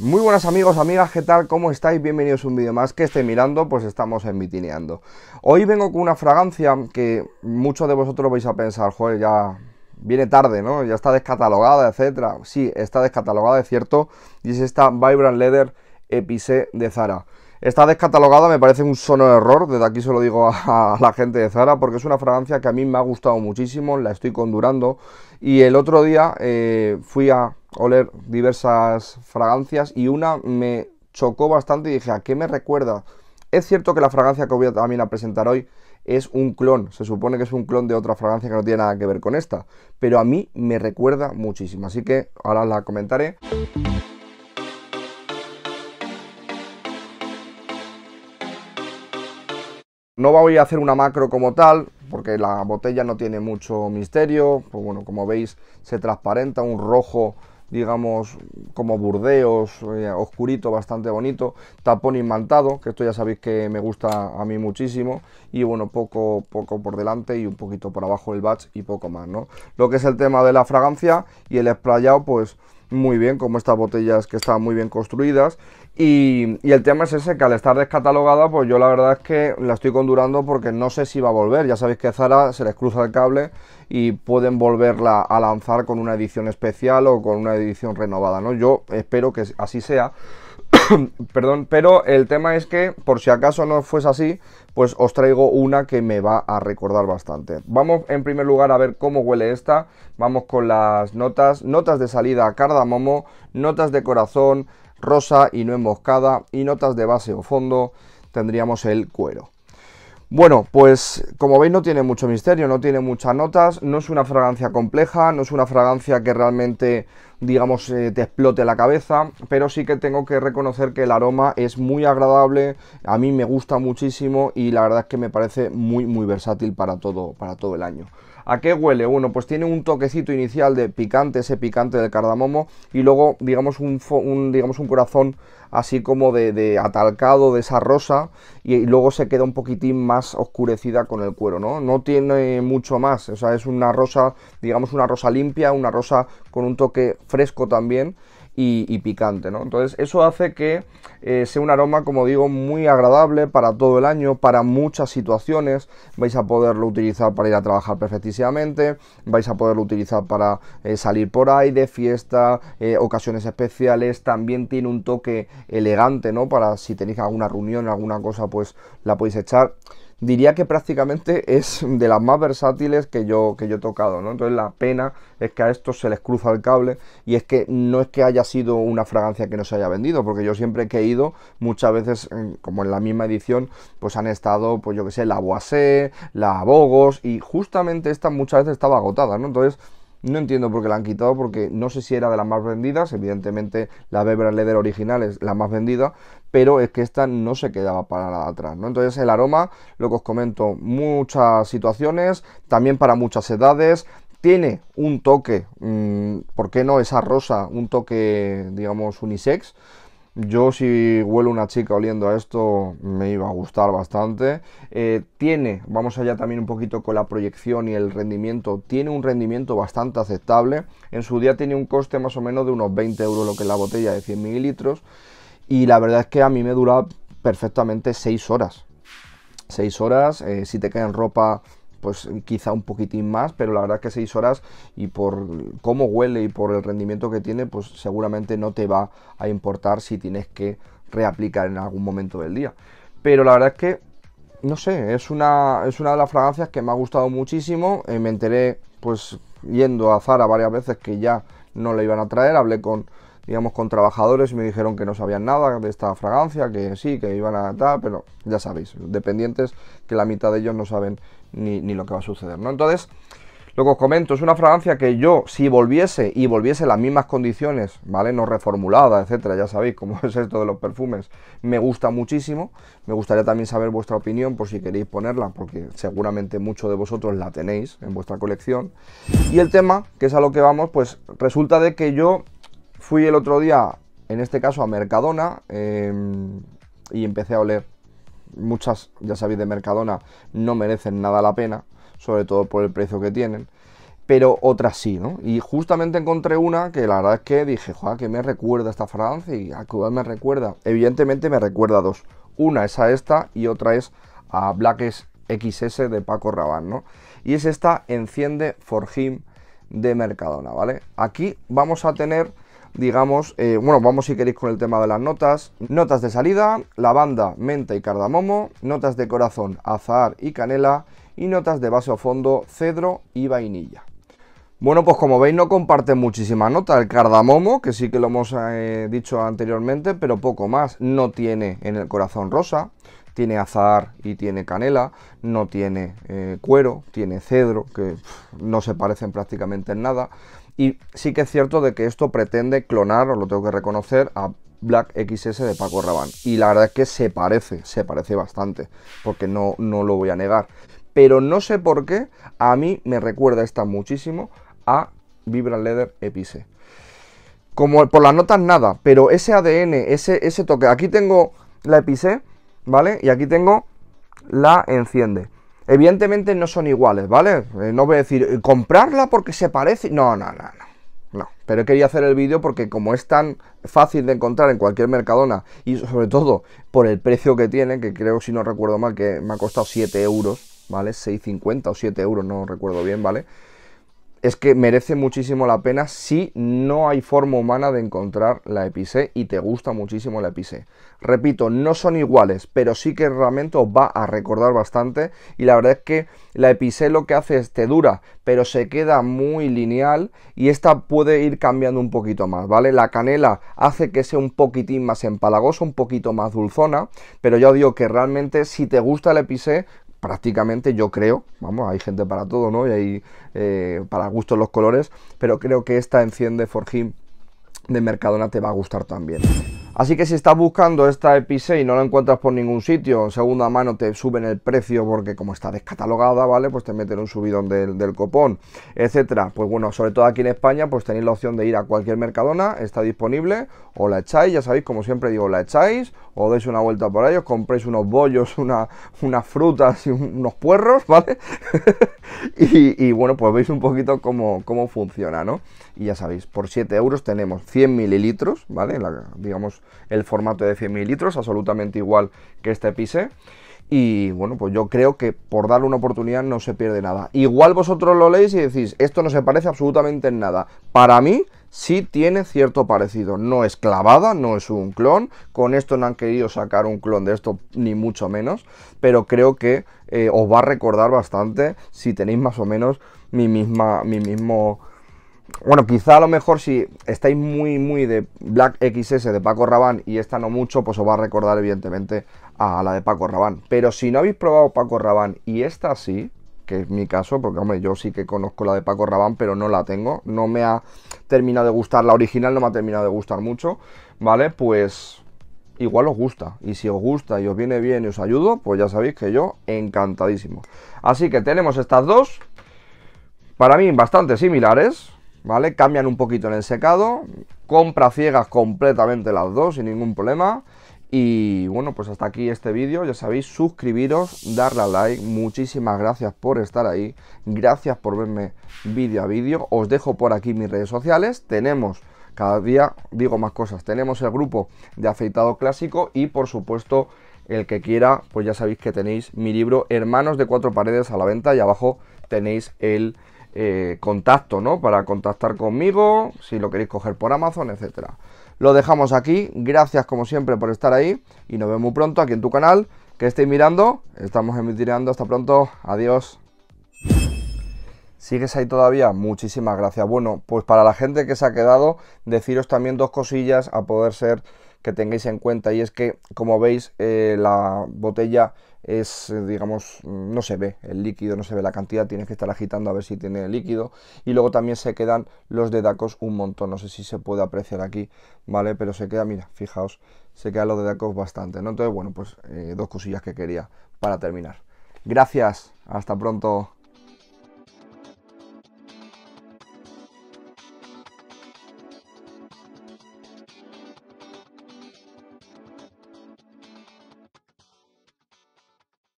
Muy buenas amigos, amigas, ¿qué tal? ¿Cómo estáis? Bienvenidos a un vídeo más que esté mirando, pues estamos en Vitineando. Hoy vengo con una fragancia que muchos de vosotros vais a pensar, joder, ya viene tarde, ¿no? Ya está descatalogada, etcétera. Sí, está descatalogada, es cierto, y es esta Vibrant Leather Epicé de Zara. Está descatalogada, me parece un sonoro error, desde aquí se lo digo a, la gente de Zara, porque es una fragancia que a mí me ha gustado muchísimo, la estoy condurando, y el otro día eh, fui a oler diversas fragancias y una me chocó bastante y dije, ¿a qué me recuerda? Es cierto que la fragancia que voy a, también a presentar hoy es un clon, se supone que es un clon de otra fragancia que no tiene nada que ver con esta, pero a mí me recuerda muchísimo, así que ahora la comentaré. No voy a hacer una macro como tal, porque la botella no tiene mucho misterio, pues bueno, como veis se transparenta un rojo digamos, como burdeos, eh, oscurito, bastante bonito, tapón inmantado, que esto ya sabéis que me gusta a mí muchísimo, y bueno, poco, poco por delante y un poquito por abajo el batch y poco más, ¿no? Lo que es el tema de la fragancia y el esplayado, pues muy bien, como estas botellas que están muy bien construidas y, el tema es ese, que al estar descatalogada, pues yo la verdad es que la estoy condurando porque no sé si va a volver. Ya sabéis que Zara se les cruza el cable y pueden volverla a lanzar con una edición especial o con una edición renovada, ¿no? Yo espero que así sea. Perdón, pero el tema es que por si acaso no fuese así, pues os traigo una que me va a recordar bastante. Vamos en primer lugar a ver cómo huele esta. Vamos con las notas, notas de salida cardamomo, notas de corazón, rosa y no emboscada y notas de base o fondo tendríamos el cuero. Bueno, pues como veis no tiene mucho misterio, no tiene muchas notas, no es una fragancia compleja, no es una fragancia que realmente, digamos, eh, te explote la cabeza, pero sí que tengo que reconocer que el aroma es muy agradable, a mí me gusta muchísimo y la verdad es que me parece muy, muy versátil para todo, para todo el año. ¿A qué huele? Bueno, pues tiene un toquecito inicial de picante, ese picante del cardamomo, y luego, digamos, un, digamos, un corazón así como de, atalcado, de esa rosa, y, y, luego se queda un poquitín más oscurecida con el cuero, ¿no? No tiene mucho más, o sea, es una rosa, digamos, una rosa limpia, una rosa con un toque fresco también, y, picante, ¿no? Entonces eso hace que eh, sea un aroma, como digo, muy agradable para todo el año, para muchas situaciones. Vais a poderlo utilizar para ir a trabajar perfectísimamente, vais a poderlo utilizar para eh, salir por ahí de fiesta, eh, ocasiones especiales. También tiene un toque elegante, ¿no? Para si tenéis alguna reunión, alguna cosa, pues la podéis echar diría que prácticamente es de las más versátiles que yo, que yo he tocado, ¿no? Entonces la pena es que a esto se les cruza el cable y es que no es que haya sido una fragancia que no se haya vendido, porque yo siempre he ido, muchas veces, como en la misma edición, pues han estado, pues yo que sé, la Boisé, la Bogos y justamente esta muchas veces estaba agotada, ¿no? Entonces... No entiendo por qué la han quitado, porque no sé si era de las más vendidas. Evidentemente, la Beverly Leather original es la más vendida, pero es que esta no se quedaba para nada atrás, ¿no? Entonces el aroma, lo que os comento, muchas situaciones, también para muchas edades, tiene un toque, mm, ¿por qué no esa rosa? Un toque, digamos, unisex. Yo si huelo una chica oliendo a esto me iba a gustar bastante. Eh, tiene, vamos allá también un poquito con la proyección y el rendimiento, tiene un rendimiento bastante aceptable. En su día tiene un coste más o menos de unos 20 euros lo que es la botella de 100 mililitros. Y la verdad es que a mí me dura perfectamente 6 horas. 6 horas, eh, si te en ropa, pues quizá un poquitín más, pero la verdad es que 6 horas y por cómo huele y por el rendimiento que tiene, pues seguramente no te va a importar si tienes que reaplicar en algún momento del día. Pero la verdad es que, no sé, es una, es una de las fragancias que me ha gustado muchísimo. Eh, me enteré, pues, yendo a Zara varias veces que ya no le iban a traer. Hablé con, digamos, con trabajadores y me dijeron que no sabían nada de esta fragancia, que sí, que iban a tal, pero ya sabéis, dependientes que la mitad de ellos no saben ni, lo que va a suceder, ¿no? Entonces, lo que os comento es una fragancia que yo, si volviese y volviese las mismas condiciones, ¿vale? No reformulada, etcétera, ya sabéis cómo es esto de los perfumes, me gusta muchísimo. Me gustaría también saber vuestra opinión por si queréis ponerla, porque seguramente muchos de vosotros la tenéis en vuestra colección. Y el tema, que es a lo que vamos, pues resulta de que yo Fui el otro día, en este caso a Mercadona, em, y empecé a oler. Muchas, ya sabéis, de Mercadona no merecen nada la pena, sobre todo por el precio que tienen, pero otras sí, ¿no? Y justamente encontré una que la verdad es que dije, joder, que me recuerda esta fragancia y a Cuba me recuerda. Evidentemente me recuerda a dos. Una es a esta y otra es a Black XS de Paco Rabanne, ¿no? Y es esta Enciende for de Mercadona, ¿vale? Aquí vamos a tener digamos, eh, bueno, vamos si queréis con el tema de las notas. Notas de salida, lavanda, menta y cardamomo, notas de corazón, azahar y canela, y notas de base o fondo, cedro y vainilla. Bueno, pues como veis no comparte muchísima nota. El cardamomo, que sí que lo hemos eh, dicho anteriormente, pero poco más. No tiene en el corazón rosa, tiene azahar y tiene canela, no tiene eh, cuero, tiene cedro, que no se parecen prácticamente en nada. Y sí que es cierto de que esto pretende clonar, os lo tengo que reconocer, a Black XS de Paco Rabanne. Y la verdad es que se parece, se parece bastante, porque no, no lo voy a negar. Pero no sé por qué, a mí me recuerda esta muchísimo a Vibra Leather Epice. Como por las notas nada, pero ese ADN, ese, ese toque. Aquí tengo la Epice, ¿vale? Y aquí tengo la Enciende. Evidentemente no son iguales, ¿vale? Eh, no voy a decir eh, comprarla porque se parece. No, no, no, no. No, pero quería hacer el vídeo porque como es tan fácil de encontrar en cualquier mercadona y sobre todo por el precio que tiene, que creo si no recuerdo mal que me ha costado 7 euros, ¿vale? 6,50 o 7 euros, no recuerdo bien, ¿vale? es que merece muchísimo la pena si no hay forma humana de encontrar la Epicé y te gusta muchísimo la Epicé. Repito, no son iguales, pero sí que realmente os va a recordar bastante y la verdad es que la Epicé lo que hace es te dura, pero se queda muy lineal y esta puede ir cambiando un poquito más, ¿vale? La canela hace que sea un poquitín más empalagoso un poquito más dulzona, pero ya os digo que realmente si te gusta la EPIC, prácticamente yo creo, vamos, hay gente para todo, ¿no? Y hay eh, para gustos los colores, pero creo que esta enciende him de Mercadona te va a gustar también. Así que si estás buscando esta épice y no la encuentras por ningún sitio, en segunda mano te suben el precio porque como está descatalogada, ¿vale? Pues te meten un subidón del, copón, etcétera. Pues bueno, sobre todo aquí en España, pues tenéis la opción de ir a cualquier Mercadona, está disponible, o la echáis, ya sabéis, como siempre digo, la echáis, o deis una vuelta por ahí, os compréis unos bollos, unas frutas y unos puerros, ¿vale? Y, bueno, pues veis un poquito cómo, cómo funciona, ¿no? Y ya sabéis, por 7 euros tenemos 100 mililitros, ¿vale? digamos, el formato de 100 mililitros, absolutamente igual que este pise. Y bueno, pues yo creo que por darle una oportunidad no se pierde nada. Igual vosotros lo leéis y decís, esto no se parece absolutamente en nada. Para mí, sí tiene cierto parecido. No es clavada, no es un clon. Con esto no han querido sacar un clon de esto, ni mucho menos. Pero creo que eh, os va a recordar bastante si tenéis más o menos mi misma, mi mismo... Bueno, quizá a lo mejor si estáis muy, muy de Black XS de Paco Rabanne y esta no mucho, pues os va a recordar evidentemente a la de Paco Rabanne. Pero si no habéis probado Paco Rabanne y esta sí, que es mi caso, porque hombre, yo sí que conozco la de Paco Rabán, pero no la tengo, no me ha terminado de gustar, la original no me ha terminado de gustar mucho, ¿vale? Pues igual os gusta, y si os gusta y os viene bien y os ayudo, pues ya sabéis que yo encantadísimo. Así que tenemos estas dos, para mí bastante similares, ¿vale? Cambian un poquito en el secado, compra ciegas completamente las dos, sin ningún problema, y bueno, pues hasta aquí este vídeo, ya sabéis, suscribiros, darle a like, muchísimas gracias por estar ahí, gracias por verme vídeo a vídeo, os dejo por aquí mis redes sociales, tenemos, cada día digo más cosas, tenemos el grupo de afeitado clásico y por supuesto el que quiera, pues ya sabéis que tenéis mi libro Hermanos de Cuatro Paredes a la venta y abajo tenéis el eh, contacto, ¿no? Para contactar conmigo, si lo queréis coger por Amazon, etcétera. Lo dejamos aquí, gracias como siempre por estar ahí y nos vemos muy pronto aquí en tu canal, que estéis mirando, estamos emitiendo hasta pronto, adiós. ¿Sigues ahí todavía? Muchísimas gracias. Bueno, pues para la gente que se ha quedado, deciros también dos cosillas a poder ser que tengáis en cuenta y es que, como veis, eh, la botella es, eh, digamos, mm, no se ve el líquido, no se ve la cantidad, tiene que estar agitando a ver si tiene líquido. Y luego también se quedan los dedacos un montón, no sé si se puede apreciar aquí, ¿vale? Pero se queda, mira, fijaos, se quedan los dedacos bastante, ¿no? Entonces, bueno, pues eh, dos cosillas que quería para terminar. Gracias, hasta pronto.